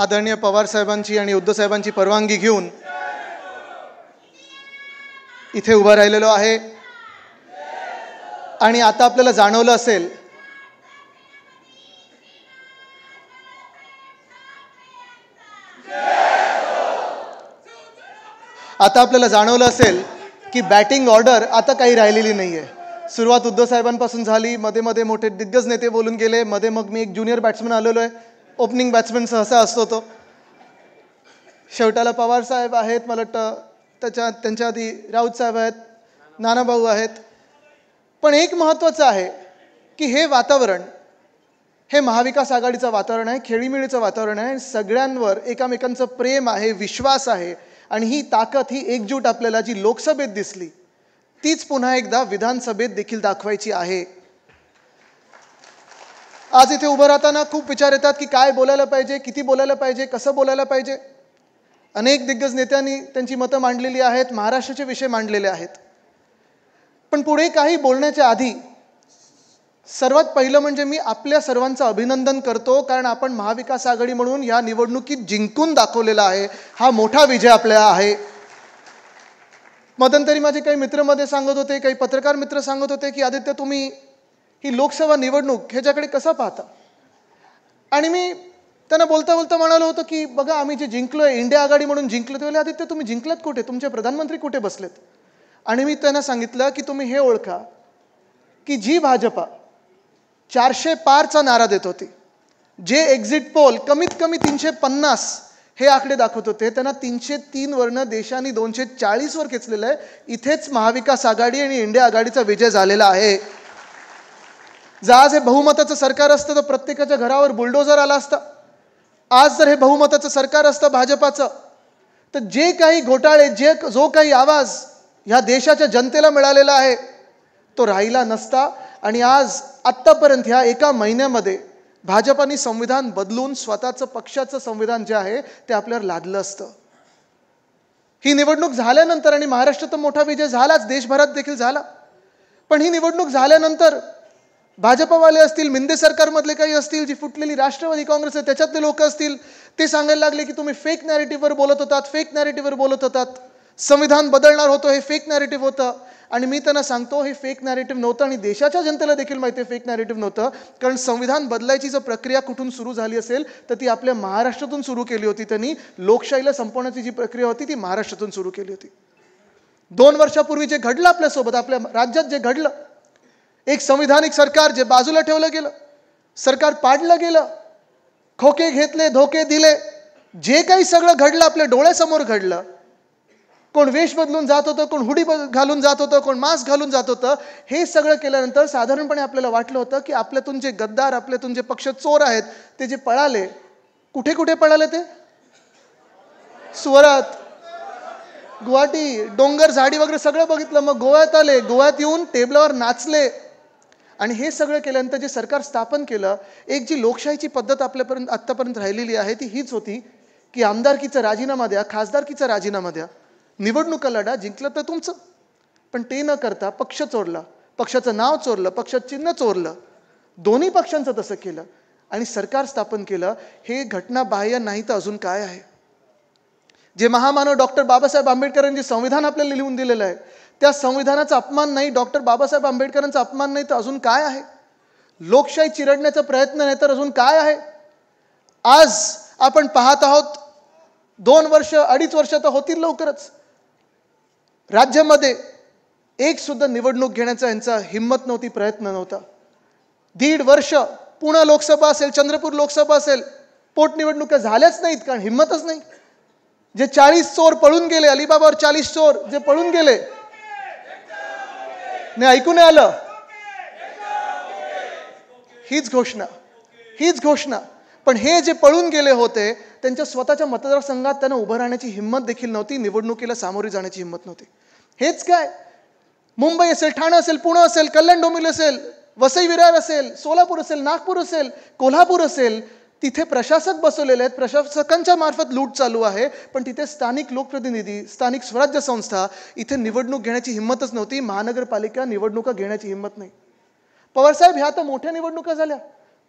आदरणीय साहेबांची आणि उद्धव साहेबांची परवानगी घेऊन इथे उभा राहिलेलो आहे आणि आता आपल्याला जाणवलं असेल आता आपल्याला जाणवलं असेल की बॅटिंग ऑर्डर आता काही राहिलेली नाही आहे सुरुवात साहेबांपासून झाली मध्ये मध्ये मोठे दिग्गज नेते बोलून गेले मध्ये मग मी एक ज्युनियर बॅट्समन आलेलो आहे ओपनिंग बॅट्समॅन सहसा असतो तो शेवटाला पवार साहेब आहेत मला वाटतं त्याच्या त्यांच्या आधी राऊत साहेब आहेत नानाभाऊ आहेत पण एक महत्त्वाचं आहे की हे वातावरण हे महाविकास आघाडीचं वातावरण आहे खेळीमेळीचं वातावरण आहे सगळ्यांवर एकामेकांचं प्रेम आहे विश्वास आहे आणि ही ताकद ही एकजूट आपल्याला जी लोकसभेत दिसली तीच पुन्हा एकदा विधानसभेत देखील दाखवायची आहे आज इथे उभं राहताना खूप विचार येतात की काय बोलायला पाहिजे किती बोलायला पाहिजे कसं बोलायला पाहिजे अनेक दिग्गज नेत्यांनी त्यांची मतं मांडलेली आहेत महाराष्ट्राचे विषय मांडलेले आहेत पण पुढे काही बोलण्याच्या आधी सर्वात पहिलं म्हणजे मी आपल्या सर्वांचं अभिनंदन करतो कारण आपण महाविकास आघाडी म्हणून या निवडणुकीत जिंकून दाखवलेला आहे हा मोठा विजय आपल्या आहे मदनतरी माझे काही मित्रमध्ये सांगत होते काही पत्रकार मित्र सांगत होते की आदित्य तुम्ही ही लोकसभा निवडणूक ह्याच्याकडे कसा पाहता आणि मी त्यांना बोलता बोलता म्हणालो होतो की बघा आम्ही जे जिंकलो आहे इंडिया आघाडी म्हणून जिंकलो ते आदित्य तुम्ही जिंकलात कुठे तुमचे प्रधानमंत्री कुठे बसलेत आणि मी त्यांना सांगितलं की तुम्ही हे ओळखा की जी भाजपा चारशे पारचा नारा देत होती जे एक्झिट पोल कमीत कमी तीनशे पन्नास हे आकडे दाखवत होते त्यांना तीनशे तीन वरनं देशाने दोनशे चाळीसवर खेचलेलं आहे इथेच महाविकास आघाडी आणि इंडिया आघाडीचा विजय झालेला आहे जर आज हे बहुमताचं सरकार असतं तर प्रत्येकाच्या घरावर बुलडोजर आला असता आज जर हे बहुमताचं सरकार असतं भाजपाचं तर जे काही घोटाळे जे जो काही आवाज ह्या देशाच्या जनतेला मिळालेला आहे तो राहिला नसता आणि आज आत्तापर्यंत ह्या एका महिन्यामध्ये भाजपाने संविधान बदलून स्वतःचं पक्षाचं संविधान जे आहे ते आपल्यावर लादलं असतं ही निवडणूक झाल्यानंतर आणि महाराष्ट्रात मोठा विजय झालाच देशभरात देखील झाला पण ही निवडणूक झाल्यानंतर भाजपवाले असतील मिंदे सरकारमधले काही असतील जी फुटलेली राष्ट्रवादी काँग्रेस आहे त्याच्यातले लोक असतील ते सांगायला लागले की तुम्ही फेक नॅरेटिव्हवर बोलत होतात फेक नॅरेटिव्हवर बोलत होतात संविधान बदलणार होतं हे फेक नॅरेटिव्ह होतं आणि मी त्यांना सांगतो हे फेक नॅरेटिव्ह नव्हतं आणि देशाच्या जनतेला देखील माहिती आहे फेक नॅरेटिव्ह नव्हतं कारण संविधान बदलायची जर प्रक्रिया कुठून सुरू झाली असेल तर ती आपल्या महाराष्ट्रातून सुरू केली होती त्यांनी लोकशाहीला संपवण्याची जी प्रक्रिया होती ती महाराष्ट्रातून सुरू केली होती दोन वर्षापूर्वी जे घडलं आपल्यासोबत आपल्या राज्यात जे घडलं एक संविधानिक सरकार जे बाजूला ठेवलं गेलं सरकार पाडलं गेलं खोके घेतले धोके दिले जे काही सगळं घडलं आपल्या डोळ्यासमोर घडलं कोण वेश बदलून जात होतं कोण हुडी घालून जात होतं कोण मास्क घालून जात होतं हे सगळं केल्यानंतर साधारणपणे आपल्याला वाटलं होतं की आपल्यातून जे गद्दार आपल्यातून जे पक्ष चोर आहेत ते जे पळाले कुठे कुठे पळाले ते स्वरात गुवाहाटी डोंगर झाडी वगैरे सगळं बघितलं मग गोव्यात आले गोव्यात येऊन टेबलावर नाचले आणि हे सगळं केल्यानंतर जे सरकार स्थापन केलं एक जी लोकशाहीची पद्धत आपल्यापर्यंत आत्तापर्यंत राहिलेली आहे ती हीच होती की आमदारकीचा राजीनामा द्या खासदारकीचा राजीनामा द्या निवडणुका लढा जिंकलं तर तुमचं पण ते न करता पक्ष चोरला पक्षाचं नाव चोरलं पक्षाचं चिन्ह चोरलं दोन्ही पक्षांचं तसं केलं आणि सरकार स्थापन केलं हे घटना बाह्य नाही तर अजून काय आहे जे महामानव डॉक्टर बाबासाहेब आंबेडकरांनी संविधान आपल्याला लिहून दिलेलं आहे त्या संविधानाचा अपमान नाही डॉक्टर बाबासाहेब आंबेडकरांचा अपमान नाही तर अजून काय आहे लोकशाही चिरडण्याचा प्रयत्न नाही तर अजून काय आहे आज आपण पाहत आहोत दोन वर्ष अडीच वर्ष तर होतील लवकरच राज्यामध्ये एक सुद्धा निवडणूक घेण्याचा यांचा हिंमत नव्हती प्रयत्न नव्हता दीड वर्ष पुणे लोकसभा असेल चंद्रपूर लोकसभा असेल पोटनिवडणुका झाल्याच नाहीत कारण हिंमतच नाही जे चाळीस चोर पळून गेले अलिबाबावर चाळीस चोर जे पळून गेले नाही ऐकून आलं हीच घोषणा हीच घोषणा पण हे जे पळून गेले होते त्यांच्या स्वतःच्या मतदारसंघात त्यांना उभं राहण्याची हिंमत देखील नव्हती निवडणुकीला सामोरी जाण्याची हिंमत नव्हती हेच काय मुंबई असेल ठाणे असेल पुणे असेल कल्याण डोंबिवली असेल वसई विरार असेल सोलापूर असेल नागपूर असेल कोल्हापूर असेल तिथे प्रशासक बसवलेले आहेत प्रशासकांच्या मार्फत लूट चालू आहे पण तिथे स्थानिक लोकप्रतिनिधी स्थानिक स्वराज्य संस्था इथे निवडणूक घेण्याची हिंमतच नव्हती महानगरपालिका निवडणुका घेण्याची हिंमत नाही पवारसाहेब ह्या आता मोठ्या निवडणुका झाल्या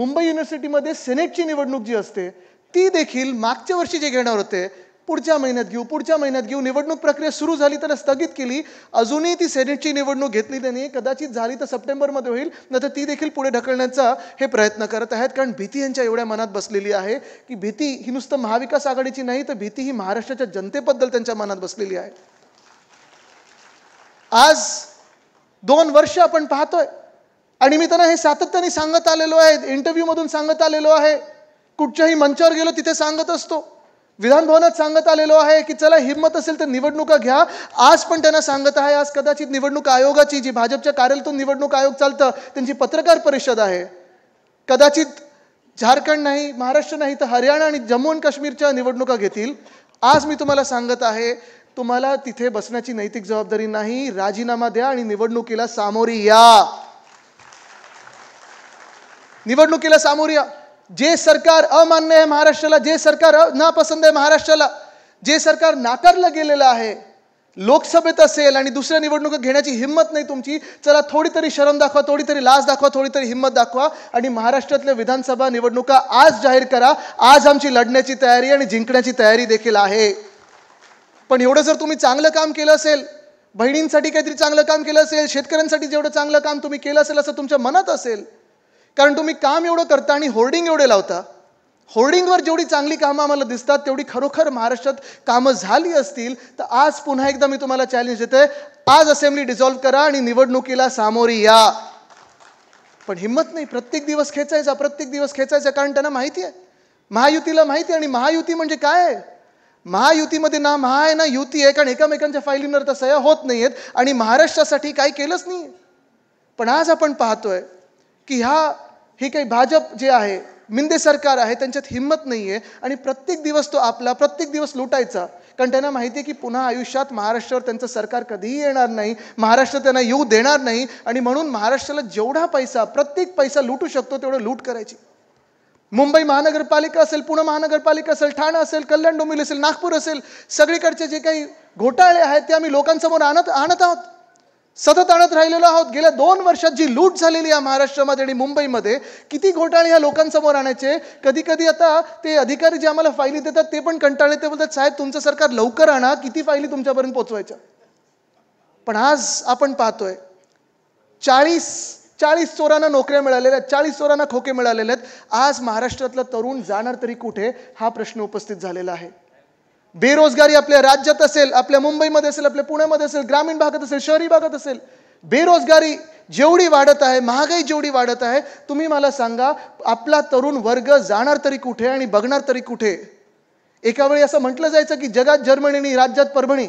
मुंबई युनिव्हर्सिटीमध्ये सेनेटची निवडणूक जी असते ती देखील मागच्या वर्षी जे घेणार होते पुढच्या महिन्यात घेऊ पुढच्या महिन्यात घेऊ निवडणूक प्रक्रिया सुरू झाली तर स्थगित केली अजूनही ती सेनेटची निवडणूक घेतली त्यांनी कदाचित झाली तर सप्टेंबरमध्ये होईल न तर ती देखील पुढे ढकलण्याचा हे प्रयत्न करत आहेत कारण भीती यांच्या एवढ्या मनात बसलेली आहे की भीती ही नुसतं महाविकास आघाडीची नाही तर भीती ही महाराष्ट्राच्या जनतेबद्दल त्यांच्या मनात बसलेली आहे आज दोन वर्ष आपण पाहतोय आणि मी त्यांना हे सातत्याने सांगत आलेलो आहे इंटरव्ह्यूमधून सांगत आलेलो आहे कुठच्याही मंचावर गेलो तिथे सांगत असतो विधानभवनात सांगत आलेलो आहे की चला हिंमत असेल तर निवडणुका घ्या आज पण त्यांना सांगत आहे आज कदाचित निवडणूक आयोगाची जी भाजपच्या कार्यालयातून निवडणूक आयोग चालतं त्यांची पत्रकार परिषद आहे कदाचित झारखंड नाही महाराष्ट्र नाही तर हरियाणा आणि जम्मू आणि काश्मीरच्या निवडणुका घेतील आज मी तुम्हाला सांगत आहे तुम्हाला तिथे बसण्याची नैतिक जबाबदारी नाही राजीनामा द्या आणि निवडणुकीला सामोरी या निवडणुकीला सामोरी या जे सरकार अमान्य आहे महाराष्ट्राला जे सरकार नापसंद आहे महाराष्ट्राला जे सरकार नाकारलं गेलेलं आहे लोकसभेत असेल आणि दुसऱ्या निवडणुका घेण्याची हिंमत नाही तुमची चला थोडी तरी शरम दाखवा थोडी तरी लाज दाखवा थोडी तरी हिंमत दाखवा आणि महाराष्ट्रातल्या विधानसभा निवडणुका आज जाहीर करा आज आमची लढण्याची तयारी आणि जिंकण्याची तयारी देखील आहे पण एवढं जर तुम्ही चांगलं काम केलं असेल बहिणींसाठी काहीतरी चांगलं काम केलं असेल शेतकऱ्यांसाठी जेवढं चांगलं काम तुम्ही केलं असेल असं तुमच्या मनात असेल कारण तुम्ही काम एवढं करता आणि होर्डिंग एवढे लावता होर्डिंगवर जेवढी चांगली कामं आम्हाला दिसतात तेवढी खरोखर महाराष्ट्रात कामं झाली असतील तर आज पुन्हा एकदा मी तुम्हाला चॅलेंज देते आज असेंब्ली डिझॉल्व्ह करा आणि निवडणुकीला सामोरी या पण हिंमत नाही प्रत्येक दिवस खेचायचा प्रत्येक दिवस खेचायचा कारण त्यांना माहिती आहे महायुतीला माहिती आहे आणि महायुती म्हणजे काय आहे महायुतीमध्ये ना महा आहे ना युती आहे कारण एकामेकांच्या फायलींवर तर सया होत नाही आहेत आणि महाराष्ट्रासाठी काही केलंच नाही पण आज आपण पाहतोय की ह्या ही काही भाजप जे आहे मिंदे सरकार आहे त्यांच्यात हिंमत नाही आहे आणि प्रत्येक दिवस तो आपला प्रत्येक दिवस लुटायचा कारण त्यांना माहिती आहे की पुन्हा आयुष्यात महाराष्ट्रावर त्यांचं सरकार कधीही येणार नाही महाराष्ट्र त्यांना येऊ देणार नाही आणि म्हणून महाराष्ट्राला जेवढा पैसा प्रत्येक पैसा लुटू शकतो तेवढं लूट करायची मुंबई महानगरपालिका असेल पुणे महानगरपालिका असेल ठाणे असेल कल्याण डोंबिवली असेल नागपूर असेल सगळीकडचे जे काही घोटाळे आहेत ते आम्ही लोकांसमोर आणत आणत आहोत सतत आणत राहिलेलो आहोत गेल्या दोन वर्षात जी लूट झालेली आहे महाराष्ट्रामध्ये आणि मुंबईमध्ये किती घोटाळे ह्या लोकांसमोर आणायचे कधी कधी आता ते अधिकारी जे आम्हाला फायली देतात ते पण कंटाळले ते बोलतात साहेब तुमचं सरकार लवकर आणा किती फायली तुमच्यापर्यंत पोचवायच्या पण आज आपण पाहतोय चाळीस चाळीस चोरांना नोकऱ्या मिळालेल्या आहेत चाळीस चोरांना खोके मिळालेले आहेत आज महाराष्ट्रातला तरुण जाणार तरी कुठे हा प्रश्न उपस्थित झालेला आहे बेरोजगारी आपल्या राज्यात असेल आपल्या मुंबईमध्ये असेल आपल्या पुण्यामध्ये असेल ग्रामीण भागात असेल शहरी भागात असेल बेरोजगारी जेवढी वाढत आहे महागाई जेवढी वाढत आहे तुम्ही मला सांगा आपला तरुण वर्ग जाणार तरी कुठे आणि बघणार तरी कुठे एका वेळी असं म्हटलं जायचं की जगात जर्मनीनी राज्यात परभणी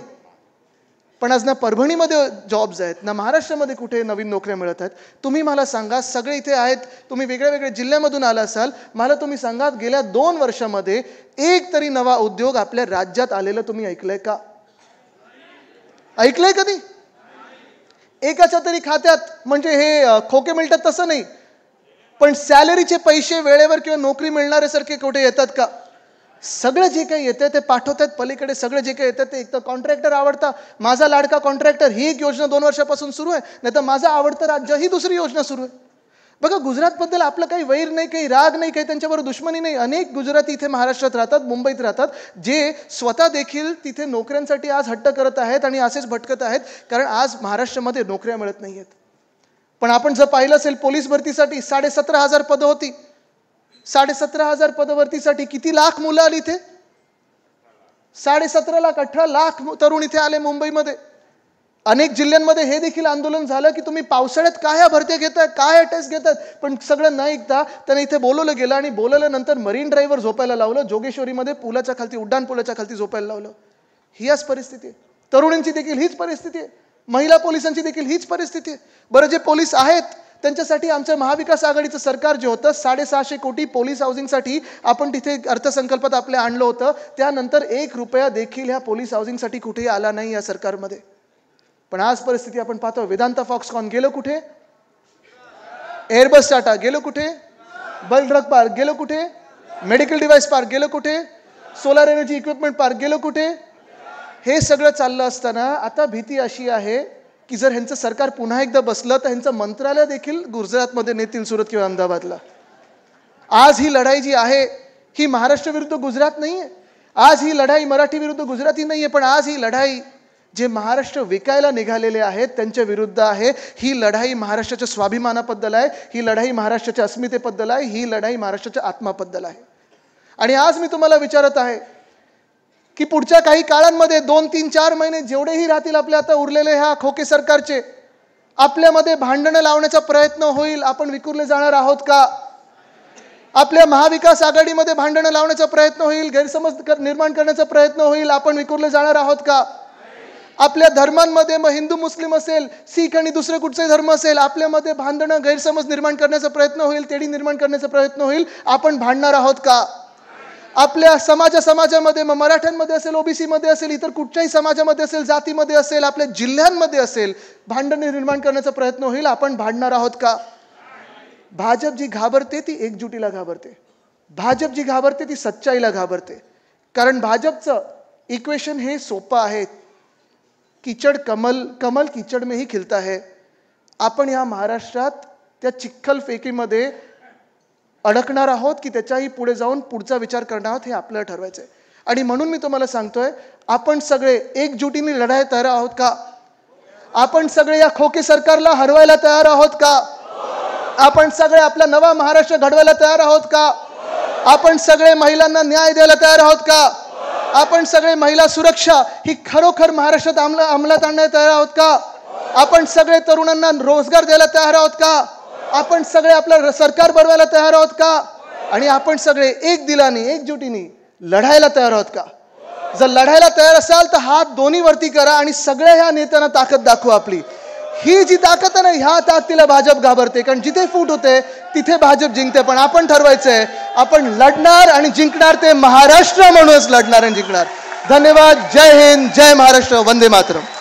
पण आज ना परभणीमध्ये जॉब्स आहेत ना महाराष्ट्रामध्ये कुठे नवीन नोकऱ्या मिळत आहेत तुम्ही मला सांगा सगळे इथे आहेत तुम्ही वेगळ्या वेगळ्या जिल्ह्यामधून आला असाल मला तुम्ही सांगा गेल्या दोन वर्षामध्ये एक तरी नवा उद्योग आपल्या राज्यात आलेला तुम्ही ऐकलंय का ऐकलंय कधी एकाच्या तरी खात्यात म्हणजे हे खोके मिळतात तसं नाही पण सॅलरीचे पैसे वेळेवर किंवा नोकरी मिळणाऱ्यासारखे कुठे येतात का सगळं जे काही येतं ते पाठवतात पलीकडे सगळं जे काही येतं ते एक तर कॉन्ट्रॅक्टर आवडता माझा लाडका कॉन्ट्रॅक्टर ही एक योजना दोन वर्षापासून सुरू आहे नाही तर माझं आवडतं राज्य ही दुसरी योजना सुरू आहे बघा गुजरातबद्दल आपलं काही वैर नाही काही राग नाही काही त्यांच्यावर दुश्मनी नाही अनेक गुजराती इथे महाराष्ट्रात राहतात मुंबईत राहतात जे स्वतः देखील तिथे नोकऱ्यांसाठी आज हट्ट करत आहेत आणि असेच भटकत आहेत कारण आज महाराष्ट्रामध्ये नोकऱ्या मिळत नाही आहेत पण आपण जर पाहिलं असेल पोलीस भरतीसाठी साडेसतरा हजार पदं होती साडेसतरा हजार पदवर्तीसाठी किती लाख मुलं आली इथे साडेसतरा लाख अठरा लाख तरुण इथे आले मुंबईमध्ये अनेक जिल्ह्यांमध्ये हे देखील आंदोलन झालं की तुम्ही पावसाळ्यात काय ह्या भरत्या घेतात काय टेस्ट घेतात पण सगळं न ऐकता त्यांना इथे बोलवलं गेलं आणि बोलवल्यानंतर मरीन ड्रायव्हर झोपायला लावलं जोगेश्वरीमध्ये पुलाच्या खालती उड्डाण पुलाच्या खालती झोपायला लावलं ही आज परिस्थिती आहे तरुणींची देखील हीच परिस्थिती आहे महिला पोलिसांची देखील हीच परिस्थिती आहे बरं जे पोलीस आहेत त्यांच्यासाठी आमचं महाविकास आघाडीचं सरकार जे होतं साडेसहाशे कोटी पोलीस हाऊसिंगसाठी आपण तिथे अर्थसंकल्पात आपल्या आणलं होतं त्यानंतर एक रुपया देखील ह्या पोलीस हाऊसिंगसाठी कुठेही आला नाही या सरकारमध्ये पण आज परिस्थिती आपण पाहतो वेदांता फॉक्सकॉन गेलो कुठे एअरबस टाटा गेलो कुठे बल ड्रग पार्क गेलो कुठे मेडिकल डिव्हाइस पार्क गेलो कुठे सोलार एनर्जी इक्विपमेंट पार्क गेलो कुठे हे सगळं चाललं असताना आता भीती अशी आहे की जर ह्यांचं सरकार पुन्हा एकदा बसलं तर ह्यांचं मंत्रालय देखील गुजरातमध्ये नेतील सुरत किंवा अहमदाबादला आज ही लढाई जी आहे ही महाराष्ट्र विरुद्ध गुजरात नाही आहे आज ही लढाई मराठी विरुद्ध गुजराती नाही आहे पण आज ही लढाई जे महाराष्ट्र विकायला निघालेले आहेत त्यांच्या विरुद्ध आहे ही लढाई महाराष्ट्राच्या स्वाभिमानाबद्दल आहे ही लढाई महाराष्ट्राच्या अस्मितेबद्दल आहे ही लढाई महाराष्ट्राच्या आत्माबद्दल आहे आणि आज मी तुम्हाला विचारत आहे की पुढच्या काही काळांमध्ये दोन तीन चार महिने जेवढेही राहतील आपल्या आता उरलेले ह्या खोके सरकारचे आपल्यामध्ये भांडणं लावण्याचा प्रयत्न होईल आपण विकुरले जाणार आहोत का आपल्या महाविकास आघाडीमध्ये भांडणं लावण्याचा प्रयत्न होईल गैरसमज कर, निर्माण करण्याचा प्रयत्न होईल आपण विकुरले जाणार आहोत का आपल्या धर्मांमध्ये मग हिंदू मुस्लिम असेल सिख आणि दुसरे कुठचे धर्म असेल आपल्यामध्ये भांडणं गैरसमज निर्माण करण्याचा प्रयत्न होईल तेढी निर्माण करण्याचा प्रयत्न होईल आपण भांडणार आहोत का आपल्या समाजा समाजामध्ये मग मराठ्यांमध्ये असेल मध्ये असेल इतर कुठच्याही समाजामध्ये असेल जातीमध्ये असेल आपल्या जिल्ह्यांमध्ये असेल भांडण निर्माण करण्याचा प्रयत्न होईल आपण भांडणार आहोत का भाजप जी घाबरते ती एकजुटीला घाबरते भाजप जी घाबरते ती सच्चाईला घाबरते कारण भाजपचं इक्वेशन हे सोपं आहे किचड कमल कमल किचड मेही खिलता है आपण या महाराष्ट्रात त्या चिखल फेकीमध्ये अडकणार आहोत की त्याच्याही पुढे जाऊन पुढचा विचार करणार आहोत हे आपल्याला ठरवायचं आणि म्हणून मी तुम्हाला सांगतोय आपण सगळे एकजुटीने लढायला तयार आहोत का आपण सगळे या खोके सरकारला हरवायला तयार आहोत का आपण सगळे आपला नवा महाराष्ट्र घडवायला तयार आहोत का आपण सगळे महिलांना न्याय द्यायला तयार आहोत का आपण सगळे महिला सुरक्षा ही खरोखर महाराष्ट्रात अंमलात आणायला तयार आहोत का आपण सगळे तरुणांना रोजगार द्यायला तयार आहोत का आपण सगळे आपलं सरकार बनवायला तयार आहोत का आणि आपण सगळे एक दिलाने एकजुटीने लढायला तयार आहोत का जर लढायला तयार असाल तर हात दोन्ही वरती करा आणि सगळ्या ह्या नेत्यांना ताकद दाखवू आपली ही जी ताकद आहे ना ह्या ताकदीला भाजप घाबरते कारण जिथे फूट होते तिथे भाजप जिंकते पण आपण ठरवायचंय आपण लढणार आणि जिंकणार ते महाराष्ट्र म्हणूनच लढणार आणि जिंकणार धन्यवाद जय हिंद जय महाराष्ट्र वंदे मातरम